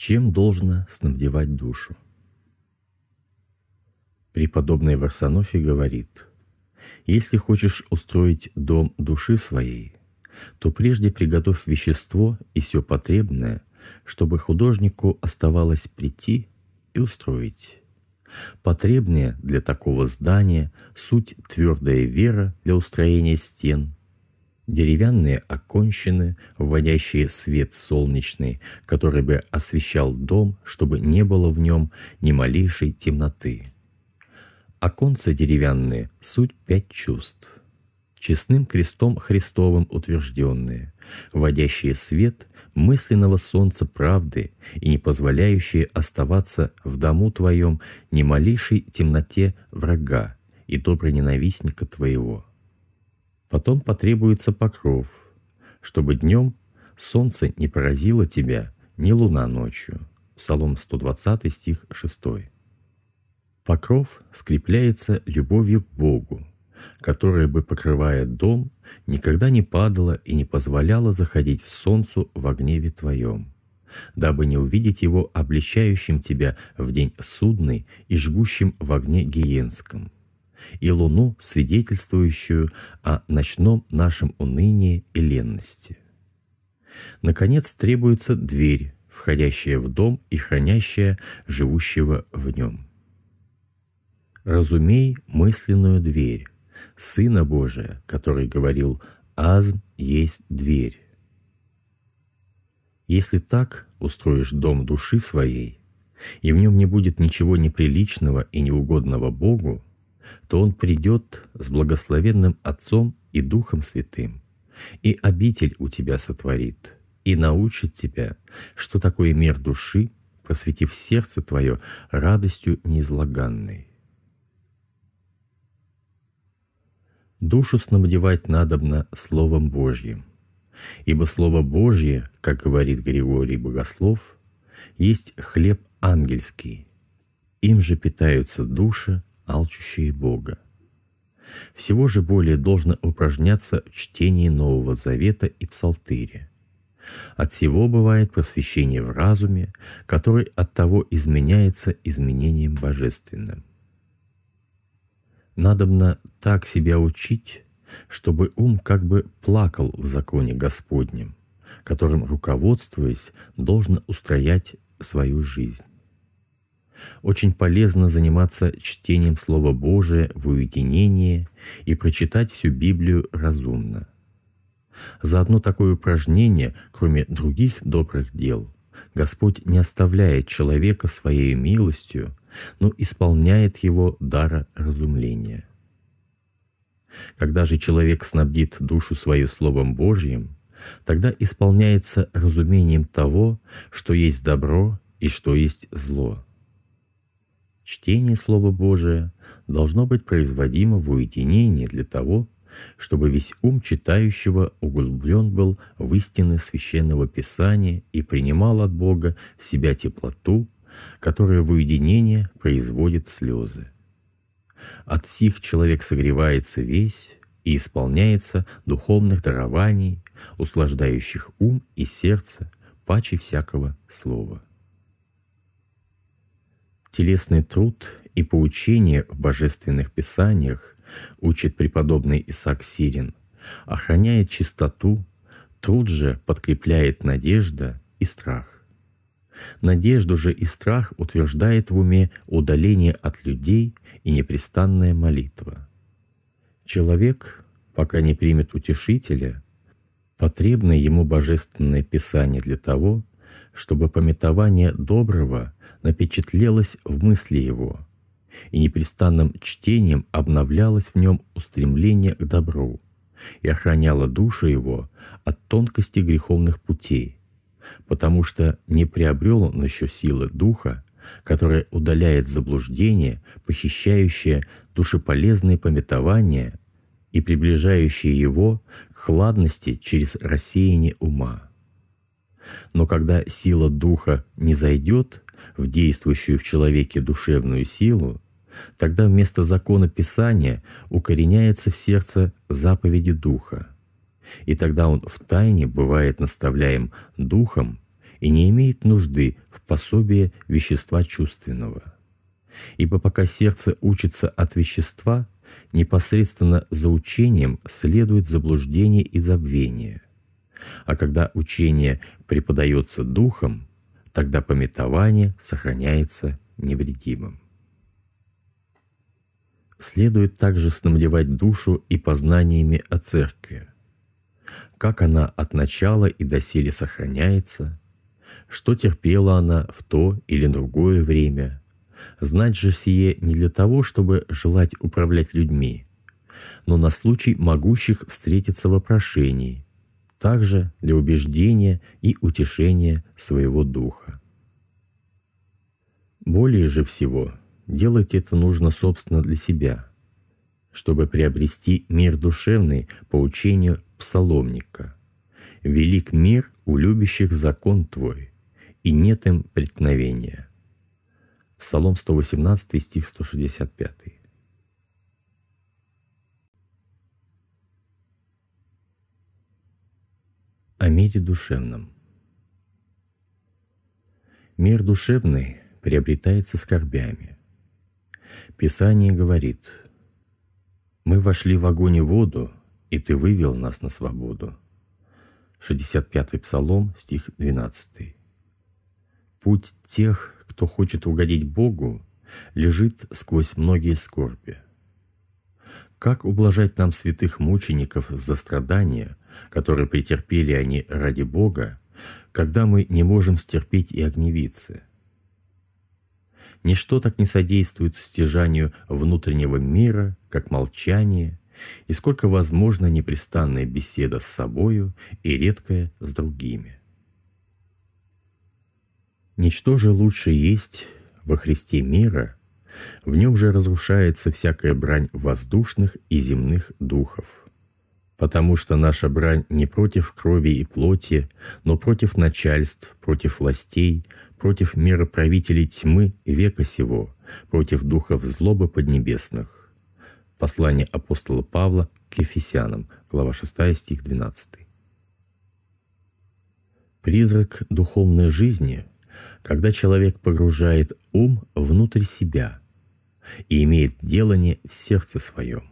чем должно снабдевать душу. Преподобный Варсонофий говорит, «Если хочешь устроить дом души своей, то прежде приготовь вещество и все потребное, чтобы художнику оставалось прийти и устроить. Потребное для такого здания – суть твердая вера для устроения стен – деревянные оконщины, вводящие свет солнечный, который бы освещал дом, чтобы не было в нем ни малейшей темноты. Оконцы деревянные – суть пять чувств. Честным крестом Христовым утвержденные, вводящие свет мысленного солнца правды и не позволяющие оставаться в дому твоем ни малейшей темноте врага и доброй ненавистника твоего – Потом потребуется покров, чтобы днем солнце не поразило тебя, ни луна ночью. Псалом 120, стих 6. Покров скрепляется любовью к Богу, которая бы, покрывая дом, никогда не падала и не позволяла заходить солнцу в гневе твоем, дабы не увидеть его обличающим тебя в день судный и жгущим в огне гиенском и луну, свидетельствующую о ночном нашем унынии и ленности. Наконец требуется дверь, входящая в дом и хранящая живущего в нем. «Разумей мысленную дверь, Сына Божия, который говорил, азм есть дверь». Если так устроишь дом души своей, и в нем не будет ничего неприличного и неугодного Богу, то он придет с благословенным Отцом и Духом Святым, и обитель у тебя сотворит, и научит тебя, что такое мир души, посвятив сердце твое радостью неизлаганной. Душу снабдевать надобно Словом Божьим, ибо Слово Божье, как говорит Григорий Богослов, есть хлеб ангельский, им же питаются души, алчущие Бога. Всего же более должно упражняться в чтении Нового Завета и Псалтыря. От всего бывает просвещение в разуме, который от того изменяется изменением божественным. Надобно так себя учить, чтобы ум как бы плакал в законе Господнем, которым, руководствуясь, должно устроять свою жизнь. Очень полезно заниматься чтением Слова Божия в уединении и прочитать всю Библию разумно. За одно такое упражнение, кроме других добрых дел, Господь не оставляет человека своей милостью, но исполняет его дара разумления. Когда же человек снабдит душу свою Словом Божьим, тогда исполняется разумением того, что есть добро и что есть зло – Чтение Слова Божия должно быть производимо в уединении для того, чтобы весь ум читающего углублен был в истины Священного Писания и принимал от Бога в себя теплоту, которая в уединении производит слезы. От сих человек согревается весь и исполняется духовных дарований, услаждающих ум и сердце паче всякого слова. Телесный труд и поучение в божественных писаниях, учит преподобный Исаак Сирин, охраняет чистоту, труд же подкрепляет надежда и страх. Надежду же и страх утверждает в уме удаление от людей и непрестанная молитва. Человек, пока не примет утешителя, потребны ему божественное писание для того, чтобы пометование доброго – напечатлелось в мысли его, и непрестанным чтением обновлялось в нем устремление к добру и охраняло душу его от тонкости греховных путей, потому что не приобрел он еще силы духа, которая удаляет заблуждение, похищающее душеполезные пометования и приближающее его к хладности через рассеяние ума. Но когда сила духа не зайдет, в действующую в человеке душевную силу, тогда вместо закона Писания укореняется в сердце заповеди Духа. И тогда он в тайне бывает наставляем Духом и не имеет нужды в пособии вещества чувственного. Ибо пока сердце учится от вещества, непосредственно за учением следует заблуждение и забвение. А когда учение преподается Духом – Тогда пометование сохраняется невредимым. Следует также снабдевать душу и познаниями о Церкви, как она от начала и до сели сохраняется, что терпела она в то или другое время. Знать же сие не для того, чтобы желать управлять людьми, но на случай могущих встретиться в опрошении – также для убеждения и утешения своего духа. Более же всего делать это нужно собственно для себя, чтобы приобрести мир душевный по учению псаломника. «Велик мир у любящих закон Твой, и нет им преткновения». Псалом 118, стих 165. о мире душевном. Мир душевный приобретается скорбями. Писание говорит, «Мы вошли в огонь и воду, и Ты вывел нас на свободу». 65-й Псалом, стих 12. Путь тех, кто хочет угодить Богу, лежит сквозь многие скорби. Как ублажать нам святых мучеников за страдания – которые претерпели они ради Бога, когда мы не можем стерпеть и огневицы. Ничто так не содействует стяжанию внутреннего мира, как молчание, и сколько возможно непрестанная беседа с собою и редкая с другими. Ничто же лучше есть во Христе мира, в нем же разрушается всякая брань воздушных и земных духов – потому что наша брань не против крови и плоти, но против начальств, против властей, против мироправителей тьмы века сего, против духов злобы поднебесных. Послание апостола Павла к Ефесянам, глава 6, стих 12. Призрак духовной жизни, когда человек погружает ум внутрь себя и имеет делание в сердце своем.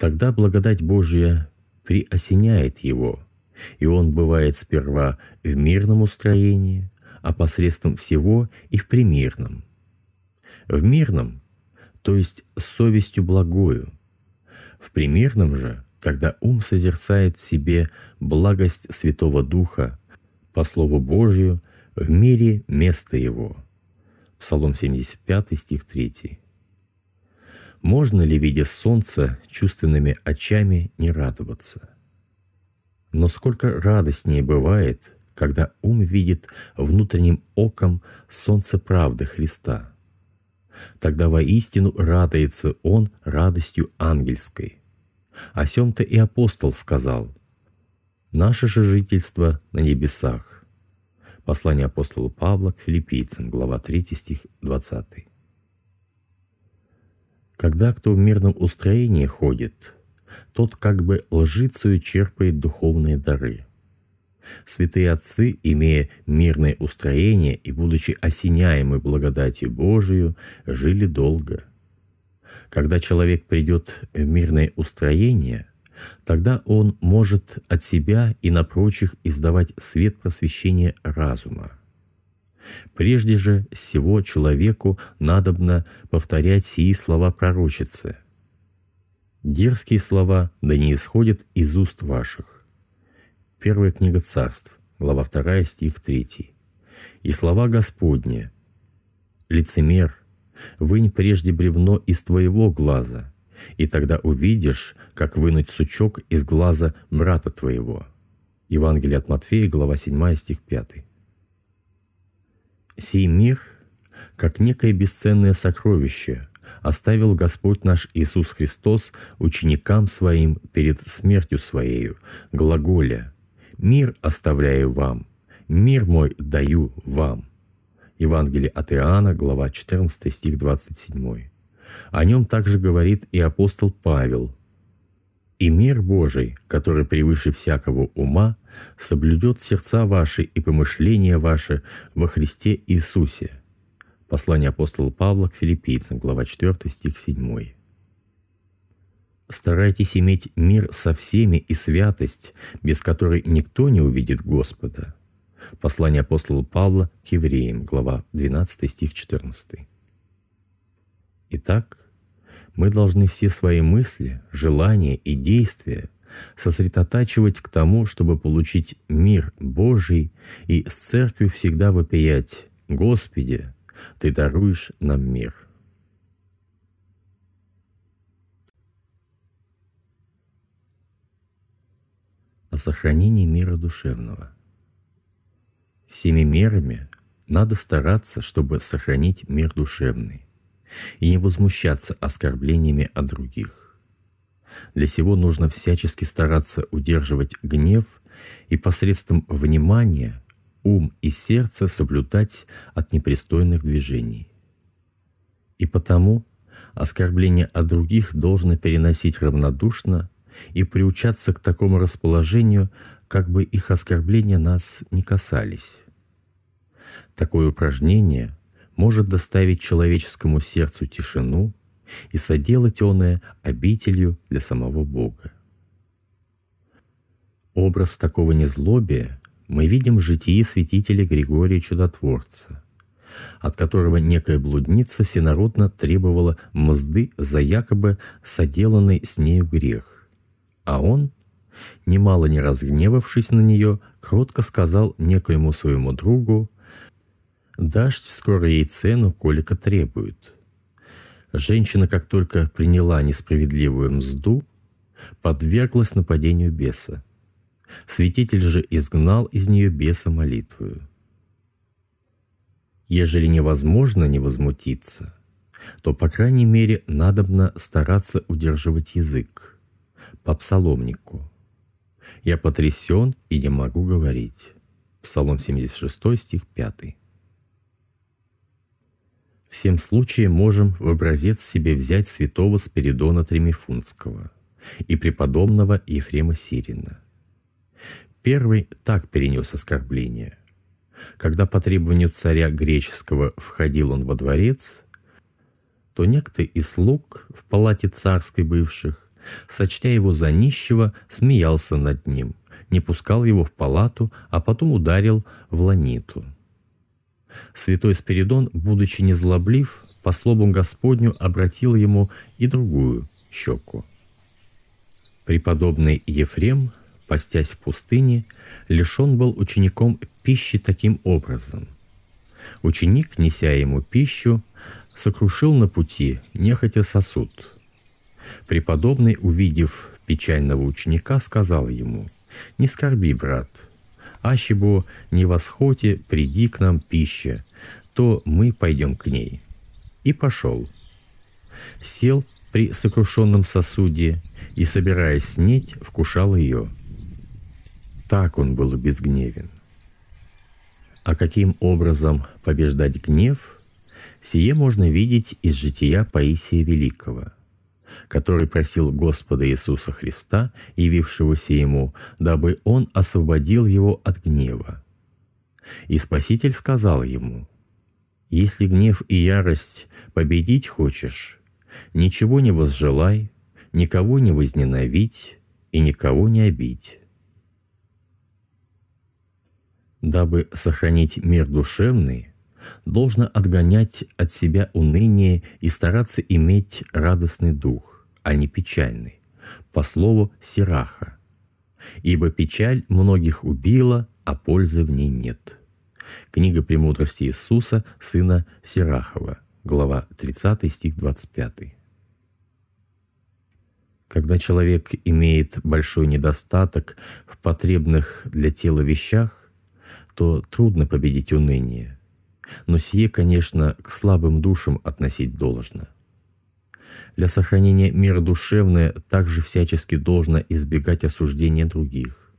Тогда благодать Божия приосеняет его, и он бывает сперва в мирном устроении, а посредством всего и в примирном. В мирном, то есть с совестью благою. В примирном же, когда ум созерцает в себе благость Святого Духа, по Слову Божию, в мире место его. Псалом 75, стих 3. Можно ли, видя солнце, чувственными очами не радоваться? Но сколько радостнее бывает, когда ум видит внутренним оком солнце правды Христа. Тогда воистину радуется он радостью ангельской. О сем-то и апостол сказал «Наше же жительство на небесах». Послание апостола Павла к филиппийцам, глава 3, стих 20. Когда кто в мирном устроении ходит, тот как бы лжицею черпает духовные дары. Святые отцы, имея мирное устроение и будучи осеняемы благодатью Божию, жили долго. Когда человек придет в мирное устроение, тогда он может от себя и на прочих издавать свет просвещения разума. Прежде же всего человеку надобно повторять сии слова пророчицы. Дерзкие слова да не исходят из уст ваших. Первая книга царств, глава 2, стих 3. И слова Господни. Лицемер, вынь прежде бревно из твоего глаза, и тогда увидишь, как вынуть сучок из глаза брата твоего. Евангелие от Матфея, глава 7, стих 5. Сей мир, как некое бесценное сокровище, оставил Господь наш Иисус Христос ученикам Своим перед смертью Своею, глаголя «Мир оставляю вам, мир мой даю вам». Евангелие от Иоанна, глава 14, стих 27. О нем также говорит и апостол Павел. «И мир Божий, который превыше всякого ума, соблюдет сердца ваши и помышления ваши во Христе Иисусе». Послание апостола Павла к филиппийцам, глава 4, стих 7. «Старайтесь иметь мир со всеми и святость, без которой никто не увидит Господа». Послание апостола Павла к евреям, глава 12, стих 14. Итак, мы должны все свои мысли, желания и действия – сосредотачивать к тому, чтобы получить мир Божий и с церковью всегда вопиять «Господи, Ты даруешь нам мир». О сохранении мира душевного. Всеми мерами надо стараться, чтобы сохранить мир душевный и не возмущаться оскорблениями от других. Для сего нужно всячески стараться удерживать гнев и посредством внимания ум и сердце соблюдать от непристойных движений. И потому оскорбления от других должно переносить равнодушно и приучаться к такому расположению, как бы их оскорбления нас не касались. Такое упражнение может доставить человеческому сердцу тишину и соделать оное обителью для самого Бога. Образ такого незлобия мы видим в житии святителя Григория Чудотворца, от которого некая блудница всенародно требовала мзды за якобы соделанный с нею грех, а он, немало не разгневавшись на нее, кротко сказал некоему своему другу «Дашь скоро ей цену, колика требует». Женщина, как только приняла несправедливую мзду, подверглась нападению беса. Святитель же изгнал из нее беса молитвою. Ежели невозможно не возмутиться, то, по крайней мере, надобно стараться удерживать язык по псаломнику. «Я потрясен и не могу говорить». Псалом 76, стих 5 всем случае можем в образец себе взять святого Спиридона Тремифунского и преподобного Ефрема Сирина. Первый так перенес оскорбление. Когда по требованию царя греческого входил он во дворец, то некто из слуг в палате царской бывших, сочтя его за нищего, смеялся над ним, не пускал его в палату, а потом ударил в ланиту. Святой Спиридон, будучи незлоблив, по словам Господню обратил ему и другую щеку. Преподобный Ефрем, постясь в пустыне, лишен был учеником пищи таким образом. Ученик, неся ему пищу, сокрушил на пути, нехотя сосуд. Преподобный, увидев печального ученика, сказал ему, «Не скорби, брат, Ашибо не восходе, приди к нам пища, то мы пойдем к ней». И пошел. Сел при сокрушенном сосуде и, собираясь снеть, вкушал ее. Так он был безгневен. А каким образом побеждать гнев, сие можно видеть из жития Паисия Великого – который просил Господа Иисуса Христа, явившегося ему, дабы он освободил его от гнева. И Спаситель сказал ему, «Если гнев и ярость победить хочешь, ничего не возжелай, никого не возненавидь и никого не обидь». Дабы сохранить мир душевный, должно отгонять от себя уныние и стараться иметь радостный дух, а не печальный, по слову Сираха. Ибо печаль многих убила, а пользы в ней нет. Книга «Премудрости Иисуса, сына Сирахова», глава 30, стих 25. Когда человек имеет большой недостаток в потребных для тела вещах, то трудно победить уныние – но сие, конечно, к слабым душам относить должно. Для сохранения мира душевное также всячески должно избегать осуждения других.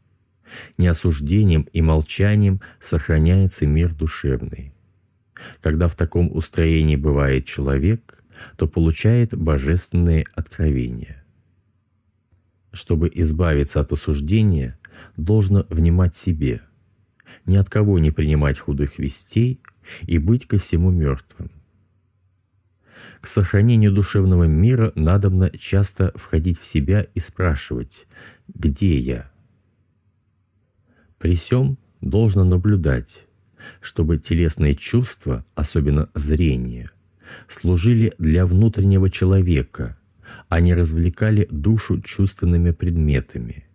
Неосуждением и молчанием сохраняется мир душевный. Когда в таком устроении бывает человек, то получает божественные откровения. Чтобы избавиться от осуждения, должно внимать себе, ни от кого не принимать худых вестей, и быть ко всему мертвым. К сохранению душевного мира надобно часто входить в себя и спрашивать «Где я?». При всем должно наблюдать, чтобы телесные чувства, особенно зрение, служили для внутреннего человека, а не развлекали душу чувственными предметами.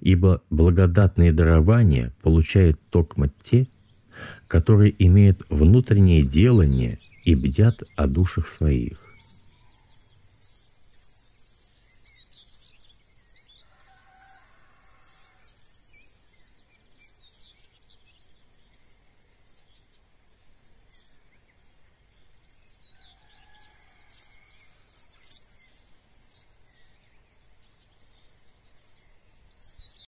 Ибо благодатные дарования получают токмо те, которые имеют внутреннее делание и бдят о душах своих.